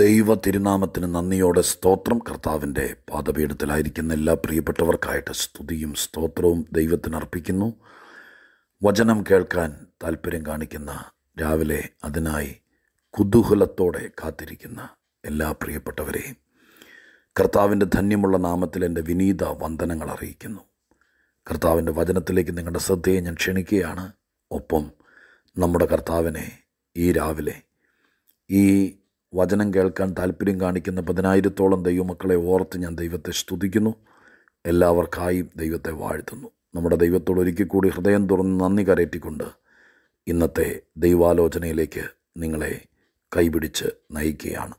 ദൈവ തിരുനാമത്തിന് നന്ദിയോടെ സ്തോത്രം കർത്താവിൻ്റെ പാദപീഠത്തിലായിരിക്കുന്ന എല്ലാ പ്രിയപ്പെട്ടവർക്കായിട്ട് സ്തുതിയും സ്തോത്രവും ദൈവത്തിന് അർപ്പിക്കുന്നു വചനം കേൾക്കാൻ താല്പര്യം കാണിക്കുന്ന രാവിലെ അതിനായി കുതൂഹലത്തോടെ കാത്തിരിക്കുന്ന എല്ലാ പ്രിയപ്പെട്ടവരെയും കർത്താവിൻ്റെ ധന്യമുള്ള നാമത്തിൽ എൻ്റെ വിനീത വന്ദനങ്ങൾ അറിയിക്കുന്നു കർത്താവിൻ്റെ വചനത്തിലേക്ക് നിങ്ങളുടെ ശ്രദ്ധയെ ഞാൻ ക്ഷണിക്കുകയാണ് ഒപ്പം നമ്മുടെ കർത്താവിനെ ഈ രാവിലെ ഈ വചനം കേൾക്കാൻ താല്പര്യം കാണിക്കുന്ന പതിനായിരത്തോളം ദൈവമക്കളെ ഓർത്ത് ഞാൻ ദൈവത്തെ സ്തുതിക്കുന്നു എല്ലാവർക്കായി ദൈവത്തെ വാഴ്ത്തുന്നു നമ്മുടെ ദൈവത്തോട് ഒരിക്കൽ കൂടി ഹൃദയം തുറന്ന് നന്ദി കരയറ്റിക്കൊണ്ട് ഇന്നത്തെ ദൈവാലോചനയിലേക്ക് നിങ്ങളെ കൈപിടിച്ച് നയിക്കുകയാണ്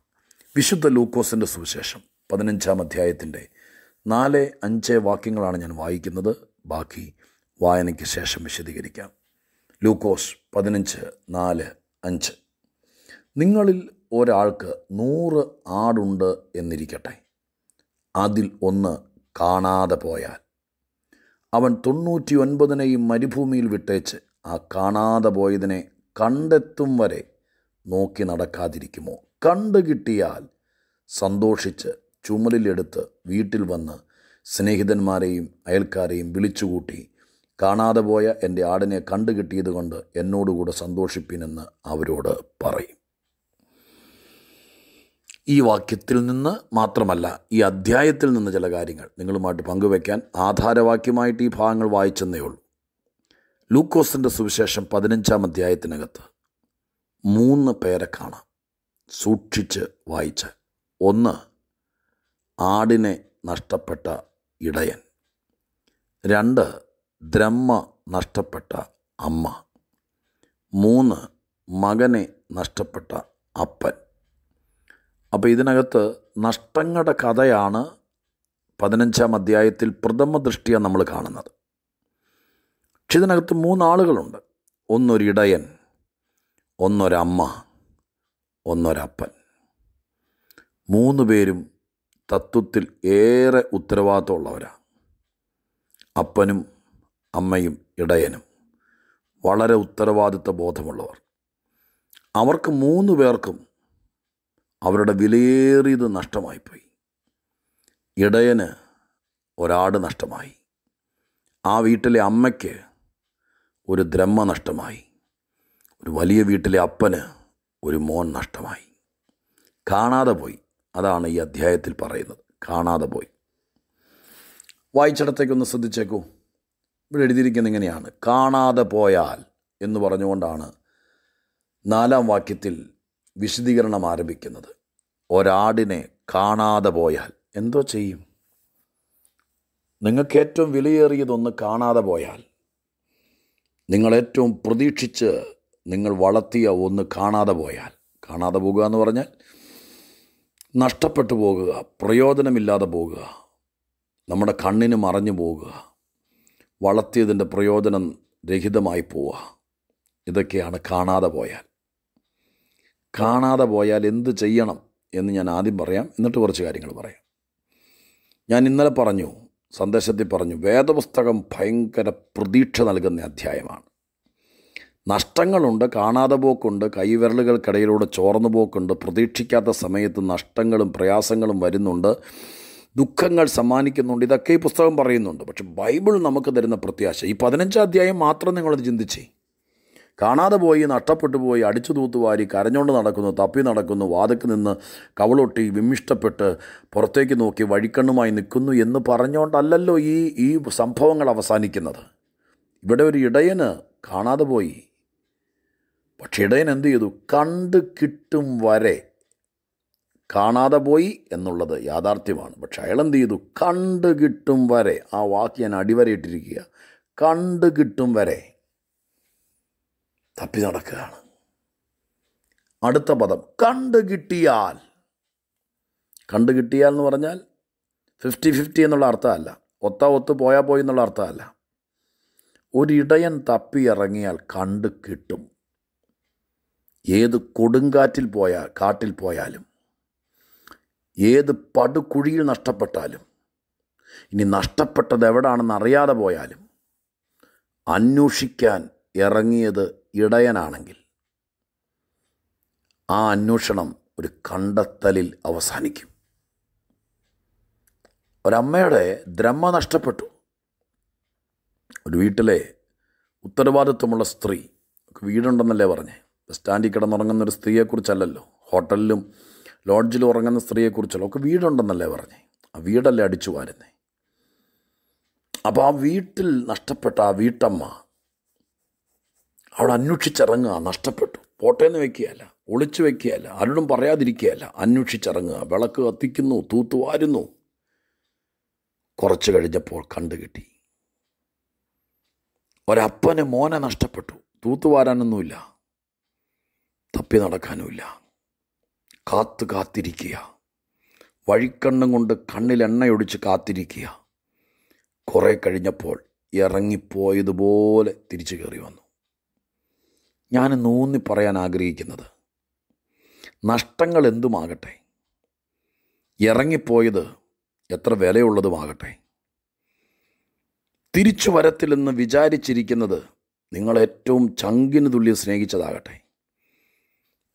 വിശുദ്ധ ലൂക്കോസിൻ്റെ സുവിശേഷം പതിനഞ്ചാം അധ്യായത്തിൻ്റെ നാല് അഞ്ച് വാക്യങ്ങളാണ് ഞാൻ വായിക്കുന്നത് ബാക്കി വായനയ്ക്ക് ശേഷം വിശദീകരിക്കാം ലൂക്കോസ് പതിനഞ്ച് നാല് അഞ്ച് നിങ്ങളിൽ ഒരാൾക്ക് നൂറ് ആടുണ്ട് എന്നിരിക്കട്ടെ അതിൽ ഒന്ന് കാണാതെ പോയാൽ അവൻ തൊണ്ണൂറ്റി ഒൻപതിനെയും മരുഭൂമിയിൽ വിട്ടേച്ച് ആ കാണാതെ പോയതിനെ കണ്ടെത്തും വരെ നോക്കി നടക്കാതിരിക്കുമോ കണ്ടു കിട്ടിയാൽ സന്തോഷിച്ച് ചുമലിലെടുത്ത് വീട്ടിൽ വന്ന് സ്നേഹിതന്മാരെയും അയൽക്കാരെയും വിളിച്ചുകൂട്ടി കാണാതെ പോയ എൻ്റെ ആടിനെ കണ്ടുകിട്ടിയത് കൊണ്ട് എന്നോടുകൂടെ സന്തോഷിപ്പിനെന്ന് അവരോട് പറയും ഈ വാക്യത്തിൽ നിന്ന് മാത്രമല്ല ഈ അധ്യായത്തിൽ നിന്ന് ചില കാര്യങ്ങൾ നിങ്ങളുമായിട്ട് പങ്കുവയ്ക്കാൻ ആധാരവാക്യമായിട്ട് ഈ ഭാഗങ്ങൾ വായിച്ചെന്നേ ഉള്ളൂ ലൂക്കോസിൻ്റെ സുവിശേഷം പതിനഞ്ചാം അധ്യായത്തിനകത്ത് മൂന്ന് പേരെ കാണാം സൂക്ഷിച്ച് വായിച്ച് ഒന്ന് ആടിനെ നഷ്ടപ്പെട്ട ഇടയൻ രണ്ട് ദ്രഹ്മ നഷ്ടപ്പെട്ട അമ്മ മൂന്ന് മകനെ നഷ്ടപ്പെട്ട അപ്പൻ അപ്പോൾ ഇതിനകത്ത് നഷ്ടങ്ങളുടെ കഥയാണ് പതിനഞ്ചാം അധ്യായത്തിൽ പ്രഥമ ദൃഷ്ടിയാണ് നമ്മൾ കാണുന്നത് പക്ഷെ ഇതിനകത്ത് മൂന്നാളുകളുണ്ട് ഒന്നൊരിടയൻ ഒന്നൊരമ്മ ഒന്നൊരപ്പൻ മൂന്ന് പേരും തത്വത്തിൽ ഏറെ ഉത്തരവാദിത്തമുള്ളവരാണ് അപ്പനും അമ്മയും ഇടയനും വളരെ ഉത്തരവാദിത്ത ബോധമുള്ളവർ അവർക്ക് മൂന്ന് പേർക്കും അവരുടെ വിലയേറിയത് നഷ്ടമായിപ്പോയി ഇടയന് ഒരാട് നഷ്ടമായി ആ വീട്ടിലെ അമ്മയ്ക്ക് ഒരു ദ്രഹ്മ നഷ്ടമായി ഒരു വലിയ വീട്ടിലെ അപ്പന് ഒരു മോൻ നഷ്ടമായി കാണാതെ പോയി അതാണ് ഈ അധ്യായത്തിൽ പറയുന്നത് കാണാതെ പോയി വായിച്ചിടത്തേക്കൊന്ന് ശ്രദ്ധിച്ചേക്കൂ ഇവിടെ എഴുതിയിരിക്കുന്നത് ഇങ്ങനെയാണ് കാണാതെ പോയാൽ എന്ന് പറഞ്ഞുകൊണ്ടാണ് നാലാം വാക്യത്തിൽ വിശദീകരണം ആരംഭിക്കുന്നത് ഒരാടിനെ കാണാതെ പോയാൽ എന്തോ ചെയ്യും നിങ്ങൾക്ക് ഏറ്റവും വിലയേറിയതൊന്ന് കാണാതെ പോയാൽ നിങ്ങൾ ഏറ്റവും പ്രതീക്ഷിച്ച് നിങ്ങൾ വളർത്തിയ ഒന്ന് കാണാതെ പോയാൽ കാണാതെ പോകുക എന്ന് പറഞ്ഞാൽ നഷ്ടപ്പെട്ടു പോകുക പ്രയോജനമില്ലാതെ പോകുക നമ്മുടെ കണ്ണിന് മറഞ്ഞു പോകുക വളർത്തിയതിൻ്റെ പ്രയോജനം രഹിതമായി പോവുക ഇതൊക്കെയാണ് കാണാതെ പോയാൽ കാണാതെ പോയാൽ എന്ത് ചെയ്യണം എന്ന് ഞാൻ ആദ്യം പറയാം എന്നിട്ട് കുറച്ച് കാര്യങ്ങൾ പറയാം ഞാൻ ഇന്നലെ പറഞ്ഞു സന്ദേശത്തിൽ പറഞ്ഞു വേദപുസ്തകം ഭയങ്കര പ്രതീക്ഷ നൽകുന്ന അധ്യായമാണ് നഷ്ടങ്ങളുണ്ട് കാണാതെ പോക്കുണ്ട് കൈവിരലുകൾക്കിടയിലൂടെ ചോർന്നു പോക്കുണ്ട് പ്രതീക്ഷിക്കാത്ത സമയത്ത് നഷ്ടങ്ങളും പ്രയാസങ്ങളും വരുന്നുണ്ട് ദുഃഖങ്ങൾ സമ്മാനിക്കുന്നുണ്ട് ഇതൊക്കെ ഈ പുസ്തകം പറയുന്നുണ്ട് പക്ഷെ ബൈബിൾ നമുക്ക് തരുന്ന പ്രത്യാശ ഈ പതിനഞ്ചാം അധ്യായം മാത്രം നിങ്ങളത് ചിന്തിച്ചേ കാണാതെ പോയി നഷ്ടപ്പെട്ടു പോയി അടിച്ചു തൂത്തുവാരി കരഞ്ഞുകൊണ്ട് നടക്കുന്നു തപ്പി നടക്കുന്നു വാതക്ക് നിന്ന് കവളൊട്ടി വിമ്മിഷ്ടപ്പെട്ട് പുറത്തേക്ക് നോക്കി വഴിക്കണ്ണുമായി നിൽക്കുന്നു എന്ന് പറഞ്ഞുകൊണ്ടല്ലല്ലോ ഈ ഈ സംഭവങ്ങൾ അവസാനിക്കുന്നത് ഇവിടെ ഒരു ഇടയന് കാണാതെ പോയി പക്ഷെ ഇടയൻ എന്ത് ചെയ്തു കണ്ട് കിട്ടും വരെ കാണാതെ പോയി എന്നുള്ളത് യാഥാർത്ഥ്യമാണ് പക്ഷെ അയാൾ എന്ത് ചെയ്തു കണ്ട് കിട്ടും വരെ ആ വാക്ക് ഞാൻ അടിവരയിട്ടിരിക്കുക കണ്ട് കിട്ടും വരെ തപ്പി നടക്കുകയാണ് അടുത്ത പദം കണ്ടു കിട്ടിയാൽ കണ്ടു കിട്ടിയാൽ എന്ന് പറഞ്ഞാൽ ഫിഫ്റ്റി ഫിഫ്റ്റി എന്നുള്ള അർത്ഥമല്ല ഒത്ത ഒത്ത് പോയാൽ പോയി എന്നുള്ള അർത്ഥമല്ല ഒരിടയൻ തപ്പി ഇറങ്ങിയാൽ കണ്ടു കിട്ടും ഏത് കൊടുങ്കാറ്റിൽ പോയാൽ കാട്ടിൽ പോയാലും ഏത് പടുകുഴിയിൽ നഷ്ടപ്പെട്ടാലും ഇനി നഷ്ടപ്പെട്ടത് എവിടാണെന്ന് അറിയാതെ പോയാലും അന്വേഷിക്കാൻ ഇറങ്ങിയത് ഇടയനാണെങ്കിൽ ആ അന്വേഷണം ഒരു കണ്ടെത്തലിൽ അവസാനിക്കും ഒരമ്മയുടെ ദ്രമ നഷ്ടപ്പെട്ടു ഒരു വീട്ടിലെ ഉത്തരവാദിത്വമുള്ള സ്ത്രീ വീടുണ്ടെന്നല്ലേ പറഞ്ഞേ ബസ് സ്റ്റാൻഡിൽ കിടന്നുറങ്ങുന്ന ഒരു സ്ത്രീയെക്കുറിച്ചല്ലല്ലോ ഹോട്ടലിലും ലോഡ്ജിലും ഉറങ്ങുന്ന സ്ത്രീയെക്കുറിച്ചല്ലോ ഒക്കെ വീടുണ്ടെന്നല്ലേ പറഞ്ഞേ ആ വീടല്ലേ അടിച്ചു വാരുന്നേ അപ്പോൾ ആ വീട്ടിൽ നഷ്ടപ്പെട്ട ആ വീട്ടമ്മ അവിടെ അന്വേഷിച്ചിറങ്ങുക നഷ്ടപ്പെട്ടു പോട്ടേന്ന് വെക്കുകയല്ല ഒളിച്ചു വെക്കുകയല്ല ആരോടും പറയാതിരിക്കുകയല്ല അന്വേഷിച്ചിറങ്ങുക വിളക്ക് കത്തിക്കുന്നു തൂത്തുവാരുന്നു കുറച്ച് കഴിഞ്ഞപ്പോൾ കണ്ടുകിട്ടി ഒരപ്പന് മോനെ നഷ്ടപ്പെട്ടു തൂത്തുവാരാനൊന്നുമില്ല തപ്പി നടക്കാനുമില്ല കാത്തു കാത്തിരിക്കുക വഴിക്കണ്ണും കൊണ്ട് കണ്ണിൽ എണ്ണയൊടിച്ച് കാത്തിരിക്കുക കുറേ കഴിഞ്ഞപ്പോൾ ഇറങ്ങിപ്പോയതുപോലെ തിരിച്ചു കയറി വന്നു ഞാൻ നൂന്നി പറയാൻ ആഗ്രഹിക്കുന്നത് നഷ്ടങ്ങൾ എന്തുമാകട്ടെ ഇറങ്ങിപ്പോയത് എത്ര വിലയുള്ളതുമാകട്ടെ തിരിച്ചു വരത്തില്ലെന്ന് വിചാരിച്ചിരിക്കുന്നത് നിങ്ങൾ ഏറ്റവും ചങ്കിന് തുല്യം സ്നേഹിച്ചതാകട്ടെ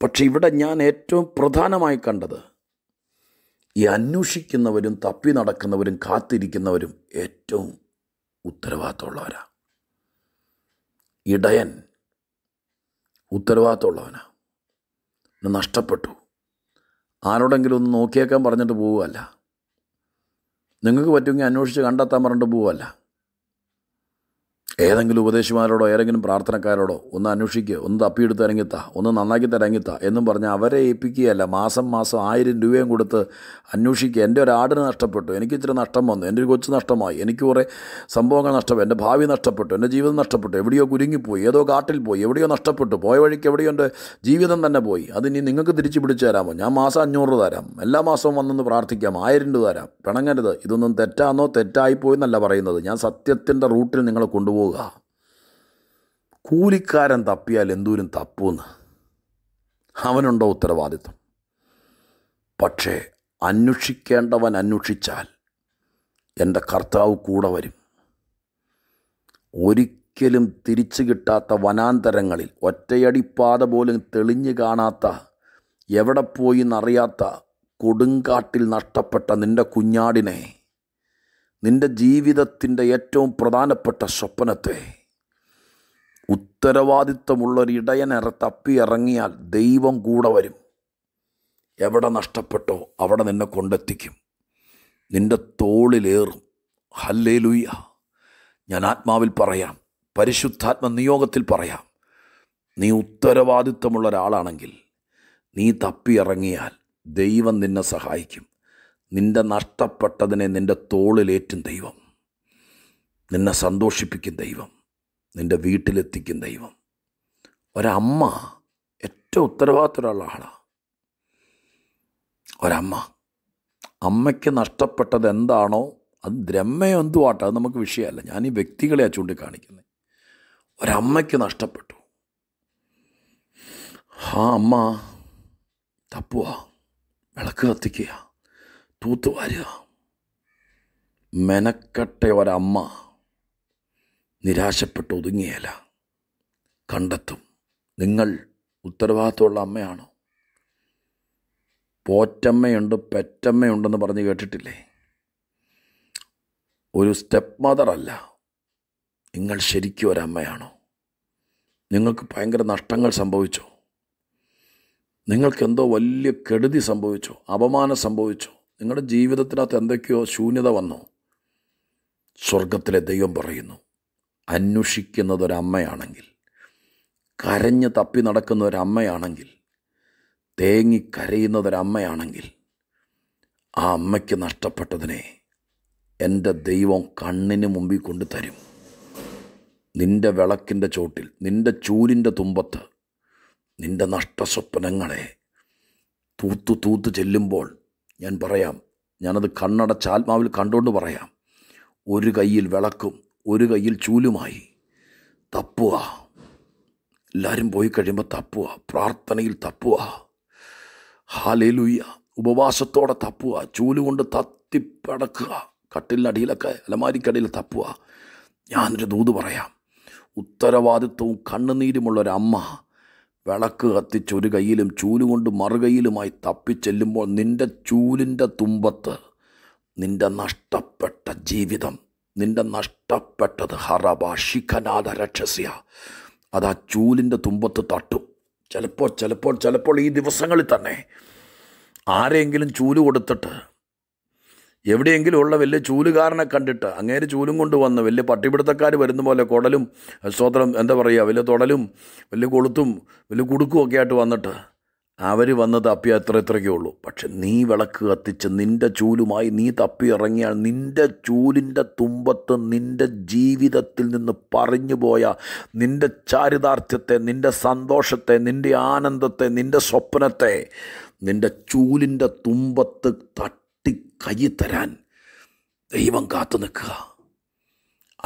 പക്ഷെ ഇവിടെ ഞാൻ ഏറ്റവും പ്രധാനമായി കണ്ടത് ഈ അന്വേഷിക്കുന്നവരും തപ്പി നടക്കുന്നവരും കാത്തിരിക്കുന്നവരും ഏറ്റവും ഉത്തരവാദിത്തമുള്ളവരാണ് ഇടയൻ ഉത്തരവാദിത്തമുള്ളവനാണ് നഷ്ടപ്പെട്ടു ആരോടെങ്കിലും ഒന്ന് നോക്കിയേക്കാൻ പറഞ്ഞിട്ട് പോവുകയല്ല നിങ്ങൾക്ക് പറ്റുമെങ്കിൽ അന്വേഷിച്ച് കണ്ടെത്താൻ പറഞ്ഞിട്ട് പോവുകയല്ല ഏതെങ്കിലും ഉപദേശിമാരോടോ ഏതെങ്കിലും പ്രാർത്ഥനക്കാരോടോ ഒന്ന് അന്വേഷിക്കുക ഒന്ന് തപ്പിയെടുത്ത് ഇറങ്ങിത്ത ഒന്ന് നന്നാക്കി തരങ്ങിത്ത എന്നും പറഞ്ഞ് അവരെ ഏൽപ്പിക്കുകയല്ല മാസം മാസം ആയിരം രൂപയും കൊടുത്ത് അന്വേഷിക്കുക എൻ്റെ ഒരു ആടിന് നഷ്ടപ്പെട്ടു എനിക്ക് ഇത്തിരി നഷ്ടം വന്നു എൻ്റെ ഒരു കൊച്ചു നഷ്ടമായി എനിക്ക് കുറേ സംഭവങ്ങൾ നഷ്ടപ്പെട്ടു എൻ്റെ ഭാവി നഷ്ടപ്പെട്ടു എൻ്റെ ജീവിതം നഷ്ടപ്പെട്ടു എവിടെയോ കുരുങ്ങിപ്പോയി ഏതോ കാട്ടിൽ പോയി എവിടെയോ നഷ്ടപ്പെട്ടു പോയ വഴിക്ക് എവിടെയോ എൻ്റെ ജീവിതം തന്നെ പോയി അത് ഇനി നിങ്ങൾക്ക് തിരിച്ചു പിടിച്ചു തരാമോ ഞാൻ മാസം അഞ്ഞൂറ് തരാം എല്ലാ മാസവും വന്നെന്ന് പ്രാർത്ഥിക്കാം ആയിരം രൂപ തരാം പിണങ്ങരുത് ഇതൊന്നും തെറ്റാന്നോ തെറ്റായിപ്പോയെന്നല്ല പറയുന്നത് ഞാൻ സത്യത്തിൻ്റെ റൂട്ടിൽ നിങ്ങളെ കൊണ്ടുപോകും പോവുക കൂലിക്കാരൻ തപ്പിയാൽ എന്തോരം തപ്പൂന്ന് അവനുണ്ടോ ഉത്തരവാദിത്വം പക്ഷേ അന്വേഷിക്കേണ്ടവൻ അന്വേഷിച്ചാൽ എൻ്റെ കർത്താവ് കൂടെ വരും ഒരിക്കലും തിരിച്ചു കിട്ടാത്ത വനാന്തരങ്ങളിൽ ഒറ്റയടിപ്പാത പോലും തെളിഞ്ഞു കാണാത്ത എവിടെ പോയി എന്നറിയാത്ത കൊടുങ്കാട്ടിൽ നഷ്ടപ്പെട്ട നിൻ്റെ കുഞ്ഞാടിനെ നിൻ്റെ ജീവിതത്തിൻ്റെ ഏറ്റവും പ്രധാനപ്പെട്ട സ്വപ്നത്തെ ഉത്തരവാദിത്വമുള്ളൊരിടയനറ തപ്പി ഇറങ്ങിയാൽ ദൈവം കൂടെ വരും എവിടെ നഷ്ടപ്പെട്ടോ അവിടെ നിന്നെ കൊണ്ടെത്തിക്കും നിൻ്റെ തോളിലേറും ഹല്ലേ ലുയ്യ ഞാൻ ആത്മാവിൽ പറയാം പരിശുദ്ധാത്മ നിയോഗത്തിൽ പറയാം നീ ഉത്തരവാദിത്വമുള്ള ഒരാളാണെങ്കിൽ നീ തപ്പിയിറങ്ങിയാൽ ദൈവം നിന്നെ സഹായിക്കും നിന്റെ നഷ്ടപ്പെട്ടതിനെ നിന്റെ തോളിലേറ്റും ദൈവം നിന്നെ സന്തോഷിപ്പിക്കും ദൈവം നിൻ്റെ വീട്ടിലെത്തിക്കും ദൈവം ഒരമ്മ ഏറ്റവും ഉത്തരവാദിത്തമുള്ള ആളാണ് ഒരമ്മ അമ്മയ്ക്ക് നഷ്ടപ്പെട്ടത് എന്താണോ അത് ദ്രമയോ എന്തോ ആട്ടെ അത് നമുക്ക് വിഷയമല്ല ഞാൻ ഈ വ്യക്തികളെയാണ് ചൂണ്ടിക്കാണിക്കുന്നത് ഒരമ്മയ്ക്ക് നഷ്ടപ്പെട്ടു ആ അമ്മ തപ്പുക വിളക്ക് കത്തിക്കുക തൂത്തുവാരുക മെനക്കട്ട ഒരമ്മ നിരാശപ്പെട്ട് ഒതുങ്ങിയല്ല കണ്ടെത്തും നിങ്ങൾ ഉത്തരവാദിത്തമുള്ള അമ്മയാണോ പോറ്റമ്മയുണ്ട് പെറ്റമ്മയുണ്ടെന്ന് പറഞ്ഞ് കേട്ടിട്ടില്ലേ ഒരു സ്റ്റെപ്പ് മദറല്ല നിങ്ങൾ ശരിക്കും ഒരമ്മയാണോ നിങ്ങൾക്ക് ഭയങ്കര നഷ്ടങ്ങൾ സംഭവിച്ചോ നിങ്ങൾക്കെന്തോ വലിയ കെടുതി സംഭവിച്ചോ അപമാനം സംഭവിച്ചോ നിങ്ങളുടെ ജീവിതത്തിനകത്ത് എന്തൊക്കെയോ ശൂന്യത വന്നോ സ്വർഗത്തിലെ ദൈവം പറയുന്നു അന്വേഷിക്കുന്നത് ഒരമ്മയാണെങ്കിൽ കരഞ്ഞ് തപ്പി നടക്കുന്ന ഒരമ്മയാണെങ്കിൽ തേങ്ങി കരയുന്നത് ഒരമ്മയാണെങ്കിൽ ആ അമ്മയ്ക്ക് നഷ്ടപ്പെട്ടതിനെ എൻ്റെ ദൈവം കണ്ണിന് മുമ്പിൽ കൊണ്ട് തരും നിൻ്റെ വിളക്കിൻ്റെ ചോട്ടിൽ നിൻ്റെ ചൂരിൻ്റെ തുമ്പത്ത് നിൻ്റെ നഷ്ടസ്വപ്നങ്ങളെ തൂത്തു തൂത്ത് ചെല്ലുമ്പോൾ ഞാൻ പറയാം ഞാനത് കണ്ണടച്ച ആത്മാവിൽ കണ്ടുകൊണ്ട് പറയാം ഒരു കയ്യിൽ വിളക്കും ഒരു കയ്യിൽ ചൂലുമായി തപ്പുക എല്ലാവരും പോയി കഴിയുമ്പോൾ തപ്പുക പ്രാർത്ഥനയിൽ തപ്പുക ഹാലേലുയ്യ ഉപവാസത്തോടെ തപ്പുക ചൂലുകൊണ്ട് തത്തിപ്പടക്കുക കട്ടിലിനടിയിലൊക്കെ അലമാരിക്കടിയിൽ തപ്പുക ഞാനൊരു ദൂത് പറയാം ഉത്തരവാദിത്വവും കണ്ണുനീരുമുള്ള ഒരു അമ്മ വിളക്ക് കത്തിച്ചൊരു കൈയിലും ചൂലുകൊണ്ട് മറുകൈയിലുമായി തപ്പിച്ചെല്ലുമ്പോൾ നിൻ്റെ ചൂലിൻ്റെ തുമ്പത്ത് നിൻ്റെ നഷ്ടപ്പെട്ട ജീവിതം നിൻ്റെ നഷ്ടപ്പെട്ടത് ഹറബ ശിഖനാഥ രക്ഷസ്യ അത് ആ ചൂലിൻ്റെ തുമ്പത്ത് തട്ടും ചിലപ്പോൾ ചിലപ്പോൾ ചിലപ്പോൾ ഈ ദിവസങ്ങളിൽ തന്നെ ആരെങ്കിലും ചൂല് കൊടുത്തിട്ട് എവിടെയെങ്കിലും ഉള്ള വലിയ ചൂലുകാരനെ കണ്ടിട്ട് അങ്ങേര് ചൂലും കൊണ്ട് വന്ന് വലിയ പട്ടിപിടുത്തക്കാർ വരുന്ന പോലെ കുടലും സ്തോത്രം എന്താ പറയുക വലിയ തുടലും വലിയ കൊളുത്തും വലിയ കുടുക്കും ഒക്കെ ആയിട്ട് വന്നിട്ട് അവർ വന്ന് തപ്പി അത്ര ഇത്രയൊക്കെ ഉള്ളൂ പക്ഷെ നീ വിളക്ക് കത്തിച്ച് നിൻ്റെ ചൂലുമായി നീ തപ്പി ഇറങ്ങിയാൽ നിൻ്റെ ചൂലിൻ്റെ തുമ്പത്ത് നിൻ്റെ ജീവിതത്തിൽ നിന്ന് പറഞ്ഞു പോയ നിൻ്റെ ചാരിതാർത്ഥ്യത്തെ നിൻ്റെ സന്തോഷത്തെ നിൻ്റെ ആനന്ദത്തെ നിൻ്റെ സ്വപ്നത്തെ നിൻ്റെ ചൂലിൻ്റെ തുമ്പത്ത് നീട്ടി കൈ തരാൻ ദൈവം കാത്തു നിൽക്കുക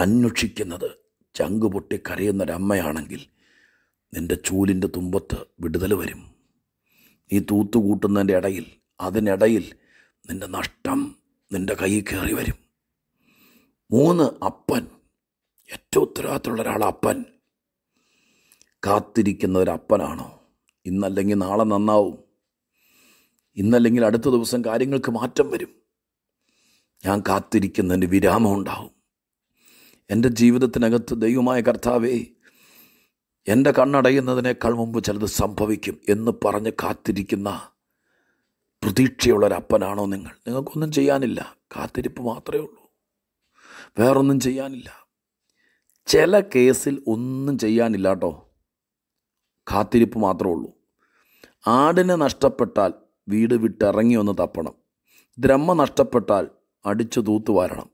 അന്വേഷിക്കുന്നത് ചങ്കുപൊട്ടി കരയുന്നൊരമ്മയാണെങ്കിൽ നിൻ്റെ ചൂലിൻ്റെ തുമ്പത്ത് വിടുതൽ വരും നീ തൂത്തുകൂട്ടുന്നതിൻ്റെ ഇടയിൽ അതിനിടയിൽ നിൻ്റെ നഷ്ടം നിൻ്റെ കൈ കയറി വരും മൂന്ന് അപ്പൻ ഏറ്റവും ഉത്തരവാദിത്തമുള്ള ഒരാൾ അപ്പൻ കാത്തിരിക്കുന്ന ഒരു അപ്പനാണോ ഇന്നല്ലെങ്കിൽ നാളെ നന്നാവും ഇന്നല്ലെങ്കിൽ അടുത്ത ദിവസം കാര്യങ്ങൾക്ക് മാറ്റം വരും ഞാൻ കാത്തിരിക്കുന്നതിന് വിരാമം ഉണ്ടാവും എൻ്റെ ജീവിതത്തിനകത്ത് ദൈവമായ കർത്താവേ എൻ്റെ കണ്ണടയുന്നതിനേക്കാൾ മുമ്പ് ചിലത് സംഭവിക്കും എന്ന് പറഞ്ഞ് കാത്തിരിക്കുന്ന പ്രതീക്ഷയുള്ളൊരപ്പനാണോ നിങ്ങൾ നിങ്ങൾക്കൊന്നും ചെയ്യാനില്ല കാത്തിരിപ്പ് മാത്രമേ ഉള്ളൂ വേറൊന്നും ചെയ്യാനില്ല ചില കേസിൽ ഒന്നും ചെയ്യാനില്ല കേട്ടോ കാത്തിരിപ്പ് മാത്രമേ ഉള്ളൂ ആടിനെ നഷ്ടപ്പെട്ടാൽ വീട് വിട്ടിറങ്ങി ഒന്ന് തപ്പണം ദ്രഹ്മ നഷ്ടപ്പെട്ടാൽ അടിച്ചു തൂത്തുവാരണം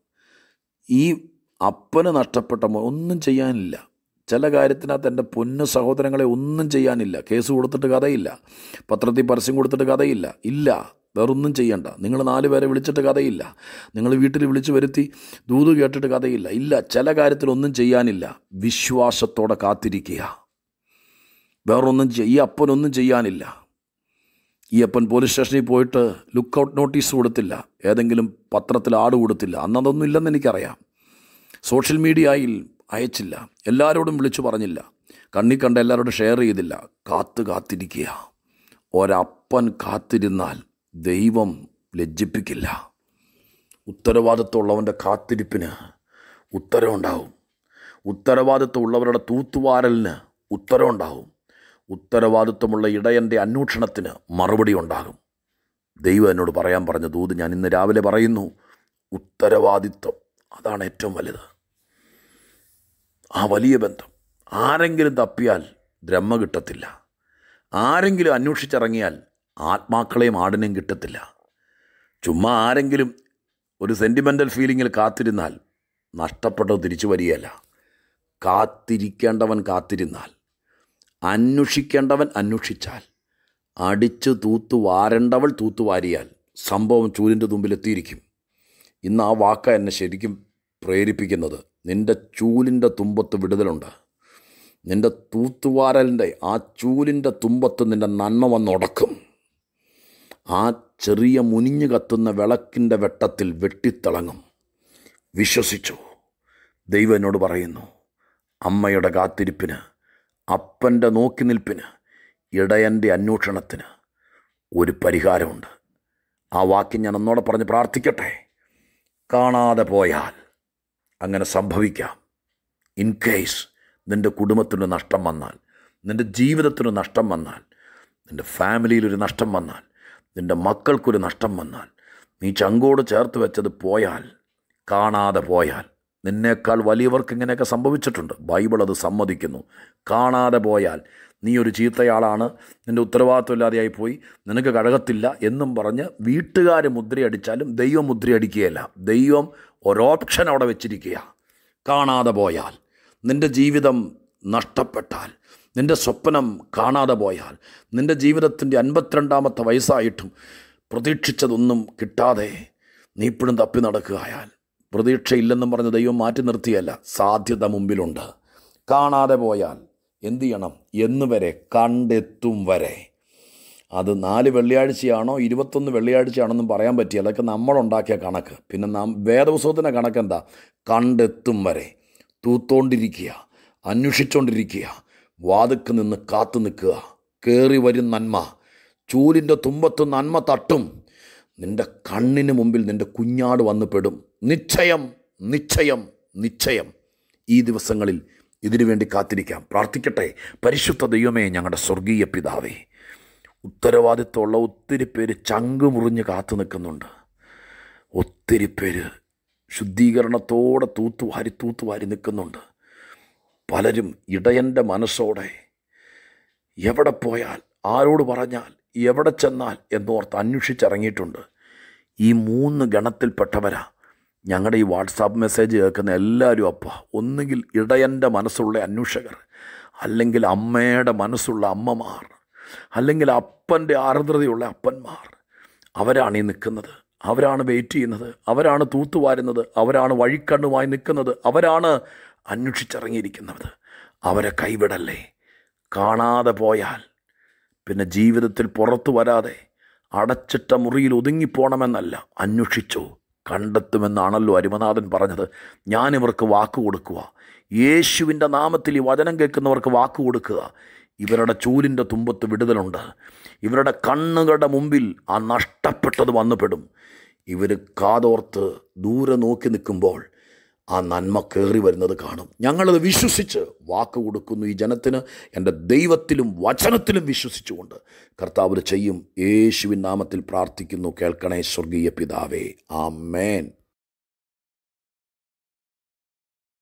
ഈ അപ്പന് നഷ്ടപ്പെട്ട ഒന്നും ചെയ്യാനില്ല ചില കാര്യത്തിനകത്ത് എൻ്റെ പൊന്നു സഹോദരങ്ങളെ ഒന്നും ചെയ്യാനില്ല കേസ് കൊടുത്തിട്ട് കഥയില്ല പത്രത്തിൽ പരസ്യം കൊടുത്തിട്ട് കഥയില്ല ഇല്ല വേറൊന്നും ചെയ്യണ്ട നിങ്ങൾ നാല് പേരെ വിളിച്ചിട്ട് കഥയില്ല നിങ്ങൾ വീട്ടിൽ വിളിച്ചു വരുത്തി ദൂത് കേട്ടിട്ട് കഥയില്ല ഇല്ല ചില കാര്യത്തിലൊന്നും ചെയ്യാനില്ല വിശ്വാസത്തോടെ കാത്തിരിക്കുക വേറൊന്നും ഈ അപ്പനൊന്നും ചെയ്യാനില്ല ഈ അപ്പൻ പോലീസ് സ്റ്റേഷനിൽ പോയിട്ട് ലുക്ക് ഔട്ട് നോട്ടീസ് കൊടുത്തില്ല ഏതെങ്കിലും പത്രത്തിൽ ആട് കൊടുത്തില്ല അന്നതൊന്നും ഇല്ലെന്ന് എനിക്കറിയാം സോഷ്യൽ മീഡിയയിൽ അയച്ചില്ല എല്ലാവരോടും വിളിച്ചു പറഞ്ഞില്ല കണ്ണി കണ്ട എല്ലാവരോടും ഷെയർ ചെയ്തില്ല കാത്ത് കാത്തിരിക്കുക ഒരപ്പൻ കാത്തിരുന്നാൽ ദൈവം ലജ്ജിപ്പിക്കില്ല ഉത്തരവാദിത്തമുള്ളവൻ്റെ കാത്തിരിപ്പിന് ഉത്തരവുണ്ടാവും ഉള്ളവരുടെ തൂത്തുവാരലിന് ഉത്തരവുണ്ടാവും ഉത്തരവാദിത്വമുള്ള ഇടയൻ്റെ അന്വേഷണത്തിന് മറുപടി ഉണ്ടാകും ദൈവം എന്നോട് പറയാൻ പറഞ്ഞ ദൂത് ഞാൻ ഇന്ന് രാവിലെ പറയുന്നു ഉത്തരവാദിത്വം അതാണ് ഏറ്റവും വലുത് ആ വലിയ ബന്ധം ആരെങ്കിലും തപ്പിയാൽ ബ്രഹ്മ കിട്ടത്തില്ല ആരെങ്കിലും അന്വേഷിച്ചിറങ്ങിയാൽ ആത്മാക്കളെയും ആടിനെയും കിട്ടത്തില്ല ചുമ്മാ ആരെങ്കിലും ഒരു സെൻറ്റിമെൻ്റൽ ഫീലിങ്ങിൽ കാത്തിരുന്നാൽ നഷ്ടപ്പെട്ടത് തിരിച്ചു വരികയല്ല കാത്തിരിക്കേണ്ടവൻ കാത്തിരുന്നാൽ അന്വേഷിക്കേണ്ടവൻ അന്വേഷിച്ചാൽ അടിച്ച് തൂത്തു വാരേണ്ടവൾ തൂത്തുവാരിയാൽ സംഭവം ചൂലിൻ്റെ തുമ്പിലെത്തിയിരിക്കും ഇന്ന് ആ വാക്ക എന്നെ ശരിക്കും പ്രേരിപ്പിക്കുന്നത് നിൻ്റെ ചൂലിൻ്റെ തുമ്പത്ത് വിടുതലുണ്ട് നിൻ്റെ തൂത്തുവാരലിൻ്റെ ആ ചൂലിൻ്റെ തുമ്പത്ത് നിൻ്റെ നന്മ വന്നുടക്കും ആ ചെറിയ മുനിഞ്ഞു കത്തുന്ന വിളക്കിൻ്റെ വെട്ടത്തിൽ വെട്ടിത്തിളങ്ങും വിശ്വസിച്ചു ദൈവനോട് പറയുന്നു അമ്മയുടെ കാത്തിരിപ്പിന് അപ്പൻ്റെ നോക്കി ഇടയൻ്റെ അന്വേഷണത്തിന് ഒരു പരിഹാരമുണ്ട് ആ വാക്യം ഞാൻ ഒന്നോടെ പറഞ്ഞ് പ്രാർത്ഥിക്കട്ടെ കാണാതെ പോയാൽ അങ്ങനെ സംഭവിക്കാം ഇൻ കേസ് നിൻ്റെ കുടുംബത്തിന് നഷ്ടം വന്നാൽ നിൻ്റെ ജീവിതത്തിന് നഷ്ടം വന്നാൽ നിൻ്റെ ഫാമിലിയിലൊരു നഷ്ടം വന്നാൽ നിൻ്റെ മക്കൾക്കൊരു നഷ്ടം വന്നാൽ നീ ചങ്കോട് ചേർത്ത് വെച്ചത് പോയാൽ കാണാതെ പോയാൽ നിന്നേക്കാൾ വലിയവർക്ക് ഇങ്ങനെയൊക്കെ സംഭവിച്ചിട്ടുണ്ട് ബൈബിൾ അത് സമ്മതിക്കുന്നു കാണാതെ പോയാൽ നീ ഒരു ചീത്തയാളാണ് നിൻ്റെ ഉത്തരവാദിത്വമില്ലാതെയായി പോയി നിനക്ക് കഴകത്തില്ല എന്നും പറഞ്ഞ് വീട്ടുകാർ മുദ്രയടിച്ചാലും ദൈവം മുദ്രയടിക്കുകയല്ല ദൈവം ഒരോപ്ഷൻ അവിടെ വെച്ചിരിക്കുക കാണാതെ പോയാൽ നിൻ്റെ ജീവിതം നഷ്ടപ്പെട്ടാൽ നിൻ്റെ സ്വപ്നം കാണാതെ പോയാൽ നിൻ്റെ ജീവിതത്തിൻ്റെ അൻപത്തിരണ്ടാമത്തെ വയസ്സായിട്ടും പ്രതീക്ഷിച്ചതൊന്നും കിട്ടാതെ നീ ഇപ്പോഴും തപ്പി നടക്കുകയാൽ പ്രതീക്ഷയില്ലെന്നും പറഞ്ഞ് ദൈവം മാറ്റി നിർത്തിയല്ല സാധ്യത മുമ്പിലുണ്ട് കാണാതെ പോയാൽ എന്തു ചെയ്യണം എന്ന് വരെ കണ്ടെത്തും വരെ അത് നാല് വെള്ളിയാഴ്ചയാണോ ഇരുപത്തൊന്ന് വെള്ളിയാഴ്ചയാണെന്നും പറയാൻ പറ്റിയ അതൊക്കെ നമ്മളുണ്ടാക്കിയ കണക്ക് പിന്നെ നാം വേദപുസ്തകത്തിൻ്റെ എന്താ കണ്ടെത്തും വരെ തൂത്തോണ്ടിരിക്കുക അന്വേഷിച്ചുകൊണ്ടിരിക്കുക വാതുക്ക് നിന്ന് കാത്തു നിൽക്കുക കയറി വരും നന്മ ചൂലിൻ്റെ തുമ്പത്ത് നന്മ തട്ടും നിൻ്റെ കണ്ണിന് മുമ്പിൽ നിൻ്റെ കുഞ്ഞാട് വന്നു പെടും നിശ്ചയം നിശ്ചയം നിശ്ചയം ഈ ദിവസങ്ങളിൽ ഇതിനു വേണ്ടി കാത്തിരിക്കാം പ്രാർത്ഥിക്കട്ടെ പരിശുദ്ധ ദൈവമേ ഞങ്ങളുടെ സ്വർഗീയ പിതാവേ ഉത്തരവാദിത്വമുള്ള ഒത്തിരി പേര് ചങ്ക് മുറിഞ്ഞ് കാത്തു നിൽക്കുന്നുണ്ട് ഒത്തിരി പേര് ശുദ്ധീകരണത്തോടെ തൂത്തുവാരി തൂത്തുവാരി നിൽക്കുന്നുണ്ട് പലരും ഇടയൻ്റെ മനസ്സോടെ എവിടെ പോയാൽ ആരോട് പറഞ്ഞാൽ എവിടെ ചെന്നാൽ എന്നോർത്ത് അന്വേഷിച്ചിറങ്ങിയിട്ടുണ്ട് ഈ മൂന്ന് ഗണത്തിൽപ്പെട്ടവരാ ഞങ്ങളുടെ ഈ വാട്സാപ്പ് മെസ്സേജ് കേൾക്കുന്ന എല്ലാവരും അപ്പ ഒന്നുകിൽ ഇടയൻ്റെ മനസ്സുള്ള അന്വേഷകർ അല്ലെങ്കിൽ അമ്മയുടെ മനസ്സുള്ള അമ്മമാർ അല്ലെങ്കിൽ അപ്പൻ്റെ ആർദ്രതയുള്ള അപ്പന്മാർ അവരാണ് ഈ നിൽക്കുന്നത് അവരാണ് വെയിറ്റ് ചെയ്യുന്നത് അവരാണ് തൂത്തുവാരുന്നത് അവരാണ് വഴിക്കണ്ണുമായി നിൽക്കുന്നത് അവരാണ് അന്വേഷിച്ചിറങ്ങിയിരിക്കുന്നത് അവരെ കൈവിടല്ലേ കാണാതെ പോയാൽ പിന്നെ ജീവിതത്തിൽ പുറത്തു വരാതെ അടച്ചിട്ട മുറിയിൽ ഒതുങ്ങിപ്പോണമെന്നല്ല അന്വേഷിച്ചു കണ്ടെത്തുമെന്നാണല്ലോ അരുമനാഥൻ പറഞ്ഞത് ഞാനിവർക്ക് വാക്ക് കൊടുക്കുക യേശുവിൻ്റെ നാമത്തിൽ ഈ വചനം കേൾക്കുന്നവർക്ക് വാക്ക് കൊടുക്കുക ഇവരുടെ ചൂലിൻ്റെ തുമ്പത്ത് വിടുതലുണ്ട് ഇവരുടെ കണ്ണുകളുടെ മുമ്പിൽ ആ നഷ്ടപ്പെട്ടത് വന്നുപെടും ഇവർ കാതോർത്ത് ദൂരെ നോക്കി നിൽക്കുമ്പോൾ ആ നന്മ കയറി വരുന്നത് കാണും ഞങ്ങളത് വിശ്വസിച്ച് വാക്ക് കൊടുക്കുന്നു ഈ ജനത്തിന് എൻ്റെ ദൈവത്തിലും വചനത്തിലും വിശ്വസിച്ചുകൊണ്ട് കർത്താവ് ചെയ്യും യേശുവിൻ നാമത്തിൽ പ്രാർത്ഥിക്കുന്നു കേൾക്കണേ സ്വർഗീയ പിതാവേ ആ മേൻ